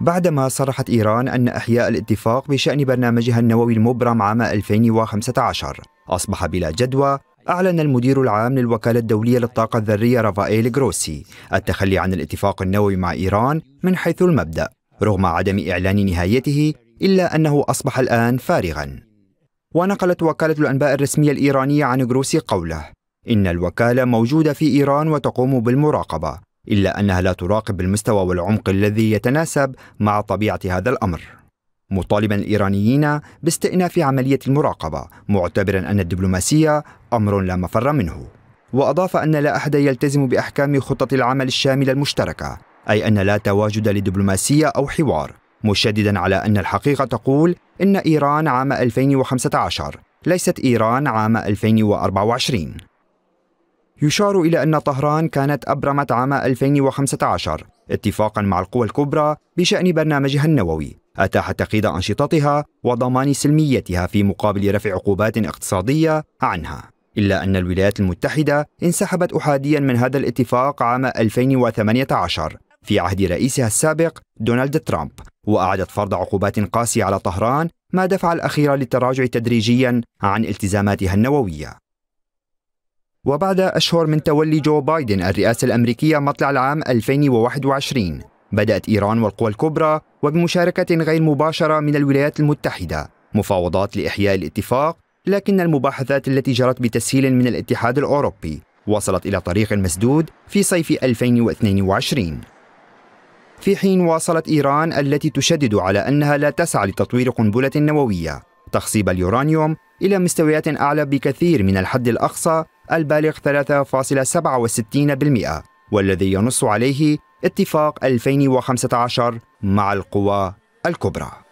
بعدما صرحت إيران أن إحياء الاتفاق بشأن برنامجها النووي المبرم عام 2015 أصبح بلا جدوى أعلن المدير العام للوكالة الدولية للطاقة الذرية رافائيل جروسي التخلي عن الاتفاق النووي مع إيران من حيث المبدأ رغم عدم إعلان نهايته إلا أنه أصبح الآن فارغا ونقلت وكالة الأنباء الرسمية الإيرانية عن جروسي قوله إن الوكالة موجودة في إيران وتقوم بالمراقبة إلا أنها لا تراقب المستوى والعمق الذي يتناسب مع طبيعة هذا الأمر مطالبا الإيرانيين باستئناف عملية المراقبة معتبرا أن الدبلوماسية أمر لا مفر منه وأضاف أن لا أحد يلتزم بأحكام خطة العمل الشاملة المشتركة أي أن لا تواجد لدبلوماسية أو حوار مشددا على أن الحقيقة تقول إن إيران عام 2015 ليست إيران عام 2024 يشار إلى أن طهران كانت أبرمت عام 2015 اتفاقا مع القوى الكبرى بشأن برنامجها النووي أتاح تقييد أنشطتها وضمان سلميتها في مقابل رفع عقوبات اقتصادية عنها إلا أن الولايات المتحدة انسحبت أحاديا من هذا الاتفاق عام 2018 في عهد رئيسها السابق دونالد ترامب وأعدت فرض عقوبات قاسية على طهران ما دفع الأخيرة للتراجع تدريجيا عن التزاماتها النووية وبعد أشهر من تولي جو بايدن الرئاسة الأمريكية مطلع العام 2021 بدأت إيران والقوى الكبرى وبمشاركة غير مباشرة من الولايات المتحدة مفاوضات لإحياء الاتفاق لكن المباحثات التي جرت بتسهيل من الاتحاد الأوروبي وصلت إلى طريق مسدود في صيف 2022 في حين واصلت إيران التي تشدد على أنها لا تسعى لتطوير قنبلة نووية تخصيب اليورانيوم إلى مستويات أعلى بكثير من الحد الأقصى البالغ 3.67% والذي ينص عليه اتفاق 2015 مع القوى الكبرى